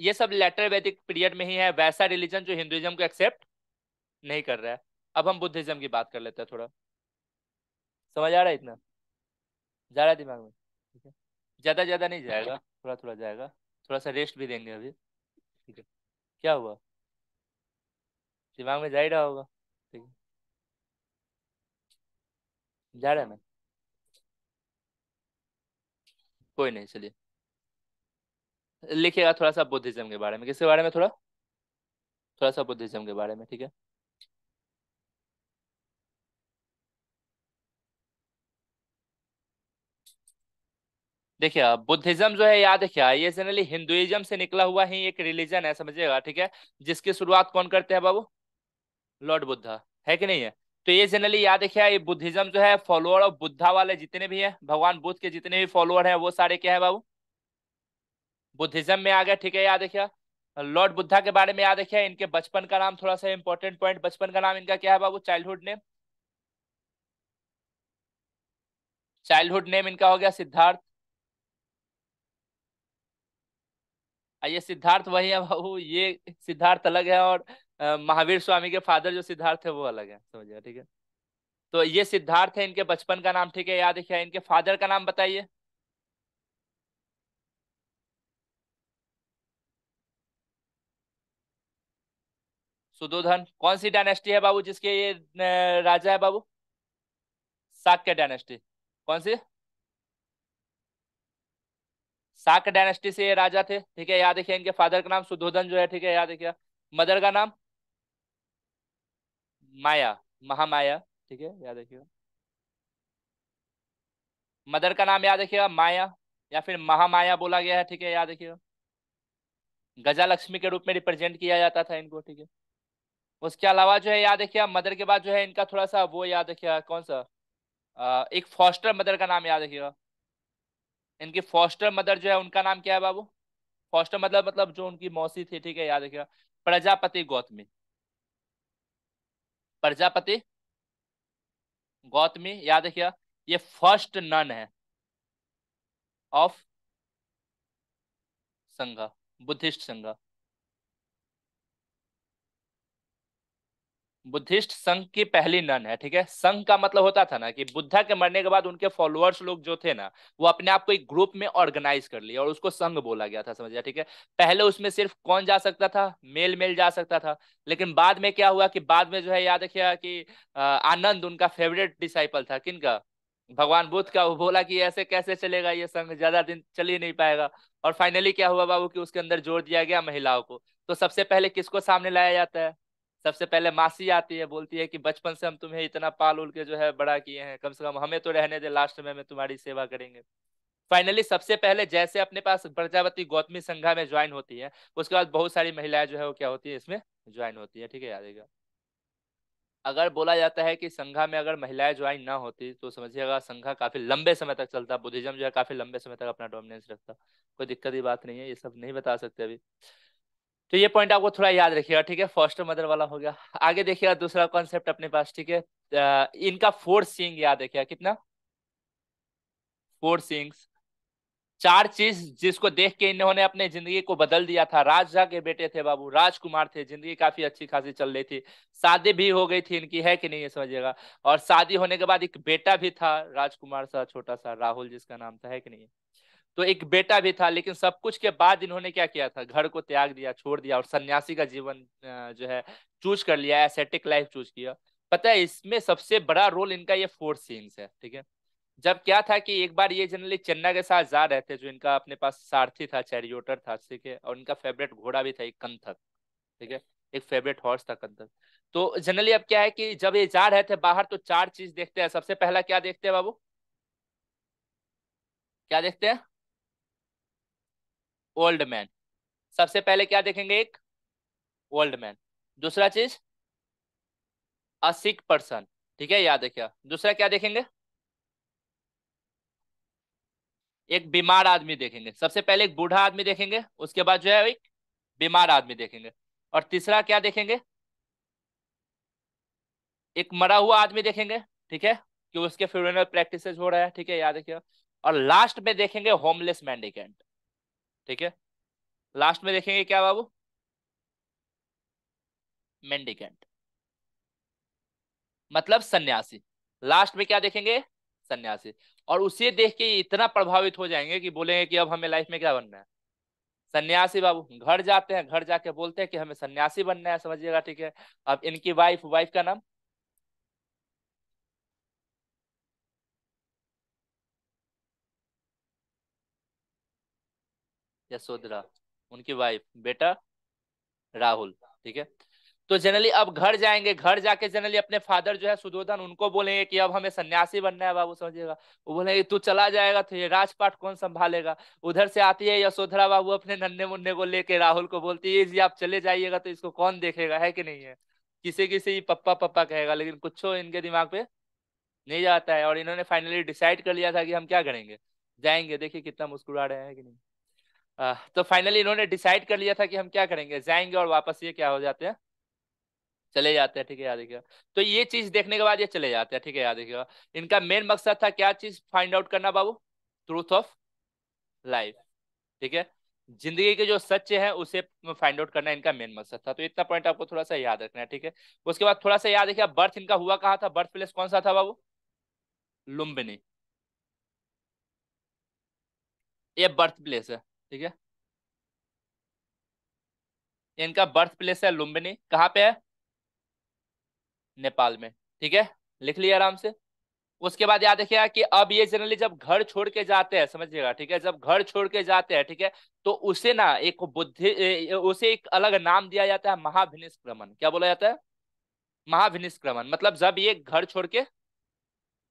ये सब लेटर वैदिक पीरियड में ही है वैसा रिलीजन जो हिंदुइज्म को एक्सेप्ट नहीं कर रहा है अब हम बुद्धिज्म की बात कर लेते हैं थोड़ा समझ आ रहा है इतना ज़्यादा दिमाग में ठीक है ज़्यादा ज़्यादा नहीं हाँ। जाएगा थोड़ा थोड़ा जाएगा थोड़ा सा रेस्ट भी देंगे अभी ठीक है क्या हुआ दिमाग में जा ही रहा होगा ठीक है जा रहा है ना कोई नहीं चलिए लिखिएगा थोड़ा सा बुद्धिज्म के बारे में किसके बारे में थोड़ा थोड़ा सा बुद्धिज्म के बारे में ठीक है देखिए बुद्धिज्म जो है याद रखिए ये जनरली हिंदुइज्म से निकला हुआ ही एक रिलीजन है समझिएगा ठीक है जिसकी शुरुआत कौन करते हैं बाबू लॉर्ड बुद्धा है कि नहीं है तो ये जनरली याद रखिए ये बुद्धिज्म जो है फॉलोअर ऑफ बुद्धा वाले जितने भी है भगवान बुद्ध के जितने भी फॉलोअर है वो सारे क्या है बाबू बुद्धिज्म में आ गया ठीक है याद रखिए लॉर्ड बुद्धा के बारे में याद रखिए इनके बचपन का नाम थोड़ा सा इंपॉर्टेंट पॉइंट बचपन का नाम इनका क्या है बाबू चाइल्डहुड नेम चाइल्डहुड नेम इनका हो गया सिद्धार्थ ये सिद्धार्थ वही है बाबू ये सिद्धार्थ अलग है और महावीर स्वामी के फादर जो सिद्धार्थ है वो अलग है समझिए ठीक है तो ये सिद्धार्थ है इनके बचपन का नाम ठीक है याद रखिए इनके फादर का नाम बताइए सुदोधन कौन सी डायनेस्टी है बाबू जिसके ये राजा है बाबू साक्य डायनेस्टी कौन सी साक डायनेस्टी से ये राजा थे ठीक है याद देखिए इनके फादर का नाम सुधोधन जो है ठीक है याद देखिए मदर का नाम माया महामाया ठीक है याद देखिए मदर का नाम याद रखिएगा माया या फिर महामाया बोला गया है ठीक है याद रखिएगा गजा लक्ष्मी के रूप में रिप्रेजेंट किया जाता था इनको ठीक है उसके अलावा जो है याद रखिएगा मदर के बाद जो है इनका थोड़ा सा वो याद रखिएगा कौन सा आ, एक फॉस्टर मदर का नाम याद रखिएगा इनकी फॉस्टर मदर जो है उनका नाम क्या है बाबू फॉस्टर मतलब मतलब जो उनकी मौसी थी ठीक है याद रखिएगा प्रजापति गौतमी प्रजापति गौतमी याद रखिएगा ये फर्स्ट नन है of Sangh Buddhist Sangh Buddhist Sangh की पहली नन है ठीक है संघ का मतलब होता था ना कि बुद्धा के मरने के बाद उनके फॉलोअर्स लोग जो थे ना वो अपने आप को एक ग्रुप में ऑर्गेनाइज कर लिया और उसको संघ बोला गया था समझिए ठीक है पहले उसमें सिर्फ कौन जा सकता था मेल मेल जा सकता था लेकिन बाद में क्या हुआ कि बाद में जो है याद रखिए कि आनंद उनका फेवरेट डिसाइपल था किन का भगवान बुद्ध का वो बोला कि ऐसे कैसे चलेगा ये संघ ज्यादा दिन चल ही नहीं पाएगा और फाइनली क्या हुआ बाबू कि उसके अंदर जोर दिया गया महिलाओं को तो सबसे पहले किसको सामने लाया जाता है सबसे पहले मासी आती है बोलती है कि बचपन से हम तुम्हें इतना पाल उल के जो है बड़ा किए हैं कम से कम हमें तो रहने दे लास्ट में हमें तुम्हारी सेवा करेंगे फाइनली सबसे पहले जैसे अपने पास प्रजापति गौतमी संघा में ज्वाइन होती है उसके बाद बहुत सारी महिलाएं जो है वो क्या होती है इसमें ज्वाइन होती है ठीक है याद अगर बोला जाता है कि संघा में अगर महिलाएं ज्वाइन ना होती तो समझिएगा संघा काफी लंबे समय तक चलता बुद्धिज्म जो है काफी लंबे समय तक अपना डोमिनेंस रखता कोई दिक्कत की बात नहीं है ये सब नहीं बता सकते अभी तो ये पॉइंट आपको थोड़ा याद रखिएगा ठीक है फर्स्ट मदर वाला हो गया आगे देखिएगा दूसरा कॉन्सेप्ट अपने पास ठीक है इनका फोर सींग याद रखिएगा कितना फोर सींग्स चार चीज जिसको देख के इन्होंने अपने जिंदगी को बदल दिया था राजा के बेटे थे बाबू राजकुमार थे जिंदगी काफी अच्छी खासी चल रही थी शादी भी हो गई थी इनकी है कि नहीं ये समझिएगा और शादी होने के बाद एक बेटा भी था राजकुमार सा छोटा सा राहुल जिसका नाम था है कि नहीं तो एक बेटा भी था लेकिन सब कुछ के बाद इन्होंने क्या किया था घर को त्याग दिया छोड़ दिया और सन्यासी का जीवन जो है चूज कर लिया एसेटिक लाइफ चूज किया पता है इसमें सबसे बड़ा रोल इनका ये फोर सीन्स है ठीक है जब क्या था कि एक बार ये जनरली चन्ना के साथ जा रहे थे जो इनका अपने पास सारथी था चैरियोटर था ठीक है और इनका फेवरेट घोड़ा भी था एक कंथक ठीक है एक फेवरेट हॉर्स था कंथक तो जनरली अब क्या है कि जब ये जा रहे थे बाहर तो चार चीज देखते हैं सबसे पहला क्या देखते हैं बाबू क्या देखते हैं ओल्ड मैन सबसे पहले क्या देखेंगे एक ओल्ड मैन दूसरा चीज अ सिक पर्सन ठीक है याद रखिए दूसरा क्या देखेंगे एक बीमार आदमी देखेंगे सबसे पहले एक बूढ़ा आदमी देखेंगे उसके बाद जो है एक बीमार आदमी देखेंगे और तीसरा क्या देखेंगे एक मरा हुआ आदमी देखेंगे ठीक है कि उसके फ्यूनरल प्रैक्टिस हो रहा है ठीक है याद रखिए और लास्ट में देखेंगे होमलेस मैंडिकेंट ठीक है लास्ट में देखेंगे क्या बाबू मेंडिकेंट मतलब सन्यासी लास्ट में क्या देखेंगे सन्यासी और उसे देख के इतना प्रभावित हो जाएंगे कि बोलेंगे कि अब हमें लाइफ में क्या बनना है सन्यासी बाबू घर जाते हैं घर जाके बोलते हैं कि हमें सन्यासी बनना है समझिएगा ठीक है अब इनकी वाइफ वाइफ का नाम यशोधरा उनकी वाइफ बेटा राहुल ठीक है तो जनरली अब घर जाएंगे घर जाके जनरली अपने फादर जो है सुदोधन उनको बोलेंगे कि अब हमें सन्यासी बनना है बाबू समझिएगा वो बोलेंगे तू चला जाएगा तो ये राजपाट कौन संभालेगा उधर से आती है यशोधरा बाबू अपने नन्हे मुन्ने को लेके राहुल को बोलती है जी आप चले जाइएगा तो इसको कौन देखेगा है कि नहीं है किसी किसी पप्पा पप्पा कहेगा लेकिन कुछ इनके दिमाग पे नहीं जाता है और इन्होंने फाइनली डिसाइड कर लिया था कि हम क्या करेंगे जाएंगे देखिए कितना मुस्कुरा रहे हैं कि नहीं तो फाइनली इन्होंने डिसाइड कर लिया था कि हम क्या करेंगे जाएंगे और वापस ये क्या हो जाते हैं चले जाते हैं ठीक है याद रखिएगा तो ये चीज देखने के बाद ये चले जाते हैं ठीक है याद रखिएगा इनका मेन मकसद था क्या चीज फाइंड आउट करना बाबू ट्रूथ ऑफ लाइफ ठीक है जिंदगी के जो सच्चे हैं उसे फाइंड आउट करना इनका मेन मकसद था तो इतना पॉइंट आपको थोड़ा सा याद रखना है ठीक है उसके बाद थोड़ा सा याद रखिए बर्थ इनका हुआ कहाँ था बर्थ प्लेस कौन सा था बाबू लुम्बिनी ये बर्थ प्लेस है ठीक है इनका बर्थ प्लेस है लुम्बिनी कहाँ पे है नेपाल में ठीक है लिख लिया आराम से उसके बाद याद रखिएगा कि अब ये जनरली जब घर छोड़ के जाते हैं समझिएगा ठीक है जब घर छोड़ के जाते हैं ठीक है तो उसे ना एक बुद्धि उसे एक अलग नाम दिया जाता है महाभिनिष्क्रमण क्या बोला जाता है महाभिनिष्क्रमण मतलब जब ये घर छोड़ के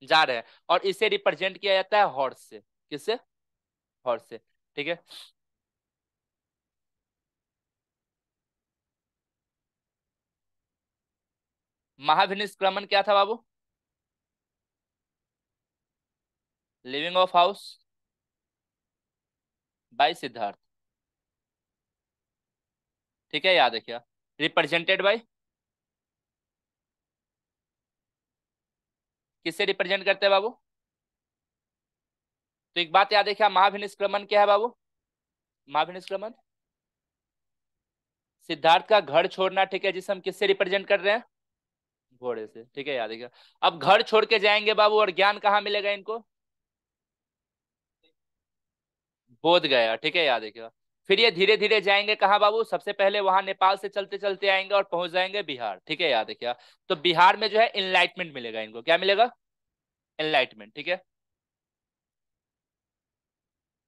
जा रहे हैं और इसे रिप्रेजेंट किया जाता है हॉर्स से किससे हॉर्स से ठीक है महाभिनिष्क्रमण क्या था बाबू leaving of house by Siddharth ठीक है याद रखिए रिप्रेजेंटेड बाय किससे रिप्रेजेंट करते हैं बाबू तो एक बात याद रखिए महाभिनिष्क्रमण क्या है बाबू महाभिनिष्क्रमण सिद्धार्थ का घर छोड़ना ठीक है जिसे हम किससे रिप्रेजेंट कर रहे हैं घोड़े से ठीक है याद रखिए अब घर छोड़ के जाएंगे बाबू और ज्ञान कहाँ मिलेगा इनको बोध गया ठीक है याद रखिएगा फिर ये धीरे धीरे जाएंगे कहाँ बाबू सबसे पहले वहां नेपाल से चलते चलते आएंगे और पहुंच जाएंगे बिहार ठीक है याद रखिएगा तो बिहार में जो है इनलाइटमेंट मिलेगा इनको क्या मिलेगा इनलाइटमेंट ठीक है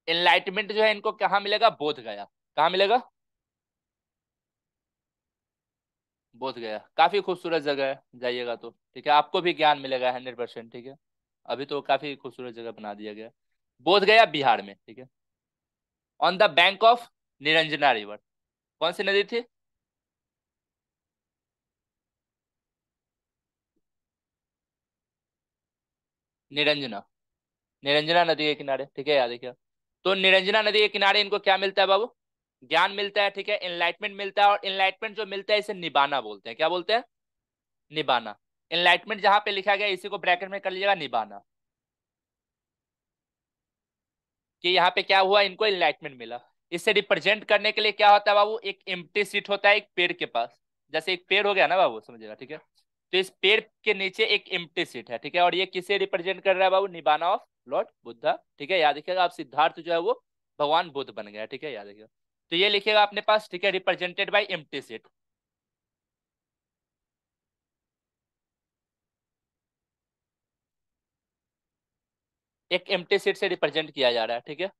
इनलाइटमेंट जो है इनको कहा मिलेगा बोध गया कहा मिलेगा बोध गया काफी खूबसूरत जगह है जाइएगा तो ठीक है आपको भी ज्ञान मिलेगा हंड्रेड परसेंट ठीक है अभी तो काफी खूबसूरत जगह बना दिया गया बोध गया बिहार में ठीक है on the bank of Niranjana river कौन सी नदी थी निरंजना निरंजना नदी के किनारे ठीक है याद देखिए तो निरंजना नदी के किनारे इनको क्या मिलता है बाबू ज्ञान मिलता है ठीक है इनलाइटमेंट मिलता है और इनलाइटमेंट जो मिलता है इसे निबाना बोलते हैं क्या बोलते हैं निबाना इनलाइटमेंट जहां पे लिखा गया इसी को ब्रैकेट में कर लीजिएगा निबाना कि यहाँ पे क्या हुआ इनको इनलाइटमेंट मिला इसे रिप्रेजेंट करने के लिए क्या होता है बाबू एक एम्प्टी सीट होता है एक पेड़ के पास जैसे एक पेड़ हो गया ना बाबू समझेगा ठीक है तो इस पेड़ के नीचे एक एम्प्टी सीट है ठीक है और ये किसे रिप्रेजेंट कर रहा है बाबू निबाना ऑफ लॉर्ड बुद्धा ठीक है याद रखिएगा आप सिद्धार्थ जो है वो भगवान बुद्ध बन गया ठीक है याद रखिएगा तो ये लिखेगा अपने पास ठीक है रिप्रेजेंटेड बाई एम्प्टी सीट एक एम्प्टी सीट से रिप्रेजेंट किया जा रहा है ठीक है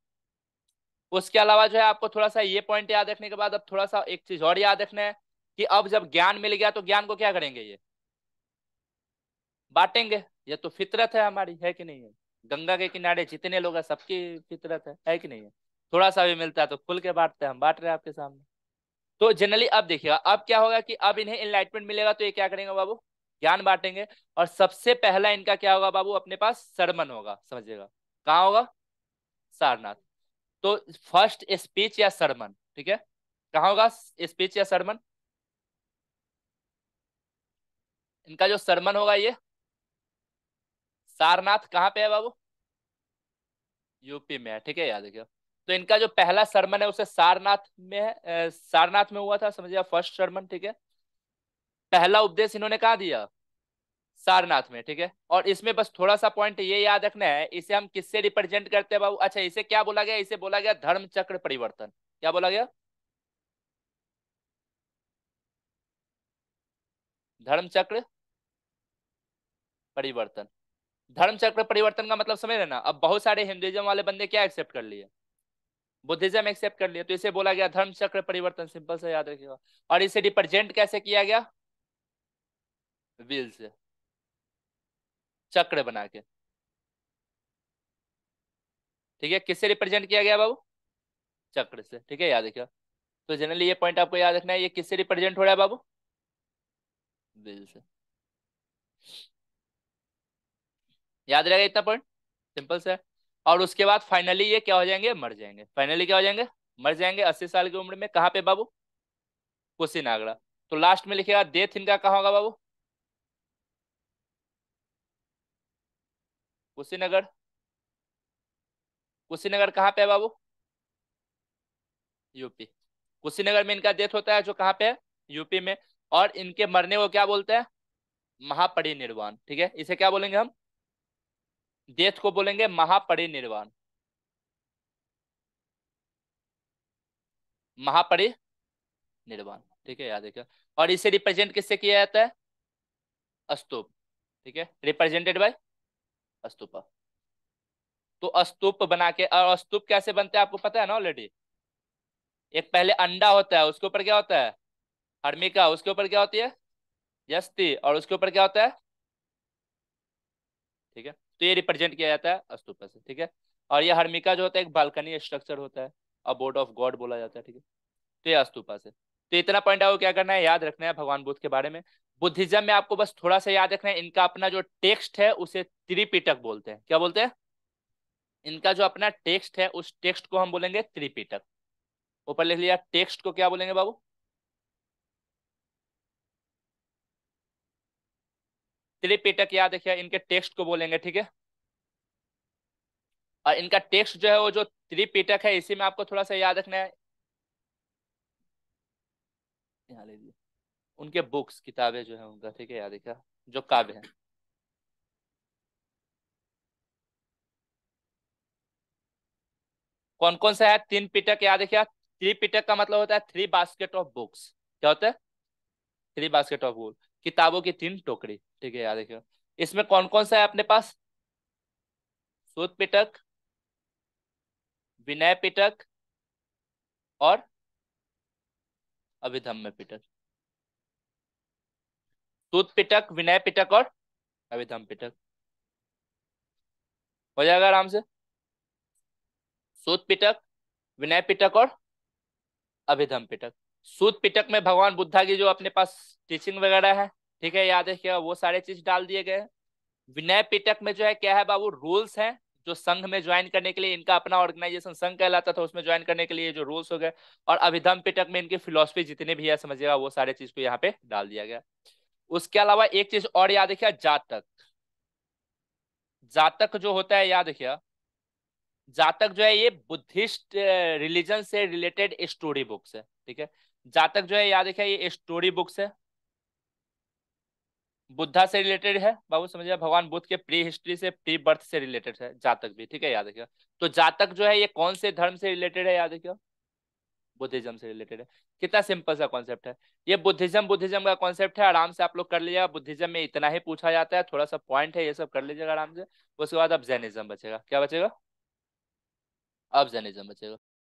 उसके अलावा जो है आपको थोड़ा सा ये पॉइंट याद रखने के बाद अब थोड़ा सा एक चीज और याद रखना है कि अब जब ज्ञान मिल गया तो ज्ञान को क्या करेंगे ये बांटेंगे ये तो फितरत है हमारी है कि नहीं है गंगा के किनारे जितने लोग हैं सबकी फितरत है है कि नहीं है थोड़ा सा भी मिलता है तो खुल के बांटते हैं हम बांट रहे हैं आपके सामने तो जनरली अब देखिएगा अब क्या होगा कि अब इन्हें इनलाइटमेंट मिलेगा तो ये क्या करेंगे बाबू ज्ञान बांटेंगे और सबसे पहला इनका क्या होगा बाबू अपने पास सरमन होगा समझिएगा कहाँ होगा सारनाथ तो फर्स्ट स्पीच या सरमन ठीक है कहाँ होगा स्पीच या सरमन इनका जो सरमन होगा ये सारनाथ कहाँ पे है बाबू यूपी में है ठीक है याद रखियो तो इनका जो पहला शर्मन है उसे सारनाथ में है सारनाथ में हुआ था समझिए फर्स्ट शर्मन ठीक है पहला उपदेश इन्होंने कहा दिया सारनाथ में ठीक है और इसमें बस थोड़ा सा पॉइंट ये याद रखना है इसे हम किससे रिप्रेजेंट करते हैं बाबू अच्छा इसे क्या बोला गया इसे बोला गया धर्म चक्र परिवर्तन क्या बोला गया धर्म चक्र परिवर्तन धर्म चक्र परिवर्तन का मतलब समझ रहे ना अब बहुत सारे हिंदुइज्म वाले बंदे क्या एक्सेप्ट कर लिए बुद्धिज्म एक्सेप्ट कर लिया तो इसे बोला गया धर्म चक्र परिवर्तन सिंपल से याद रखिएगा और इसे रिप्रेजेंट कैसे किया गया व्हील से चक्र बना के ठीक है किससे रिप्रेजेंट किया गया बाबू चक्र से ठीक है याद रखिएगा तो जनरली ये पॉइंट आपको याद रखना है ये किससे रिप्रेजेंट हो रहा है बाबू व्हील से याद रहेगा इतना पॉइंट सिंपल सा और उसके बाद फाइनली ये क्या हो जाएंगे मर जाएंगे फाइनली क्या हो जाएंगे मर जाएंगे अस्सी साल की उम्र में कहाँ पे बाबू कुशीनागड़ा तो लास्ट में लिखेगा डेथ इनका कहाँ होगा बाबू कुशीनगर कुशीनगर कहाँ पे है बाबू यूपी कुशीनगर में इनका डेथ होता है जो कहाँ पे है यूपी में और इनके मरने को क्या बोलते हैं महापरिनिर्वाण ठीक है इसे क्या बोलेंगे हम डेथ को बोलेंगे महापरिनिर्वाण महापरि निर्वाण ठीक है याद रखिए और इसे रिप्रेजेंट किससे किया जाता है अस्तूप ठीक है रिप्रेजेंटेड बाय अस्तूप तो अस्तूप बना के और अस्तूप कैसे बनते हैं आपको पता है ना ऑलरेडी एक पहले अंडा होता है उसके ऊपर क्या होता है हर्मिका उसके ऊपर क्या होती है यस्ती और उसके ऊपर क्या होता है ठीक है तो ये रिप्रेजेंट किया जाता है अस्तूपा से ठीक है और ये हर्मिका जो होता है एक बालकनी स्ट्रक्चर होता है और बोर्ड ऑफ गॉड बोला जाता है ठीक है तो ये अस्तूपा से तो इतना पॉइंट आपको क्या करना है याद रखना है भगवान बुद्ध के बारे में बुद्धिज्म में आपको बस थोड़ा सा याद रखना है इनका अपना जो टेक्स्ट है उसे त्रिपिटक बोलते हैं क्या बोलते हैं इनका जो अपना टेक्स्ट है उस टेक्स्ट को हम बोलेंगे त्रिपिटक ऊपर लिख लिया टेक्स्ट को क्या बोलेंगे बाबू त्रिपिटक याद रखिए इनके टेक्स्ट को बोलेंगे ठीक है और इनका टेक्स्ट जो है वो जो त्रिपिटक है इसी में आपको थोड़ा सा याद रखना है यहाँ ले लीजिए उनके बुक्स किताबें जो है उनका ठीक है याद रखिए जो काव्य है कौन कौन सा है तीन पिटक याद रखिए थ्री पिटक का मतलब होता है थ्री बास्केट ऑफ बुक्स क्या होता है थ्री बास्केट ऑफ बुक किताबों की तीन टोकरी ठीक है यार देखियो इसमें कौन कौन सा है अपने पास सूद पिटक विनय पिटक और अभिधम्य पिटक सूद पिटक विनय पिटक और अभिधम पिटक हो जाएगा आराम से सूद पिटक विनय पिटक और अभिधम पिटक सूद पिटक में भगवान बुद्धा की जो अपने पास टीचिंग वगैरह है ठीक है याद देखिएगा वो सारे चीज डाल दिए गए विनय पिटक में जो है क्या है बाबू रूल्स हैं जो संघ में ज्वाइन करने के लिए इनका अपना ऑर्गेनाइजेशन संघ कहलाता था उसमें ज्वाइन करने के लिए जो रूल्स हो गए और अभिधम पिटक में इनकी फिलोसफी जितने भी है समझिएगा वो सारे चीज को यहाँ पे डाल दिया गया उसके अलावा एक चीज और याद रखिए जातक जातक जो होता है याद रखिए जातक जो है ये बुद्धिस्ट रिलीजन से रिलेटेड स्टोरी बुक्स है ठीक है जातक जो है याद रखिए ये स्टोरी बुक्स है बुद्धा से रिलेटेड है बाबू समझिए भगवान बुद्ध के प्री हिस्ट्री से प्री बर्थ से रिलेटेड है जातक भी ठीक है याद रखिएगा तो जातक जो है ये कौन से धर्म से रिलेटेड है याद रखिएगा बुद्धिज्म से रिलेटेड है कितना सिंपल सा कॉन्सेप्ट है ये बुद्धिज्म बुद्धिज्म का कॉन्सेप्ट है आराम से आप लोग कर लीजिएगा बुद्धिज्म में इतना ही पूछा जाता है थोड़ा सा पॉइंट है ये सब कर लीजिएगा आराम से उसके बाद अब जैनिज्म बचेगा क्या बचेगा अब जैनिज्म बचेगा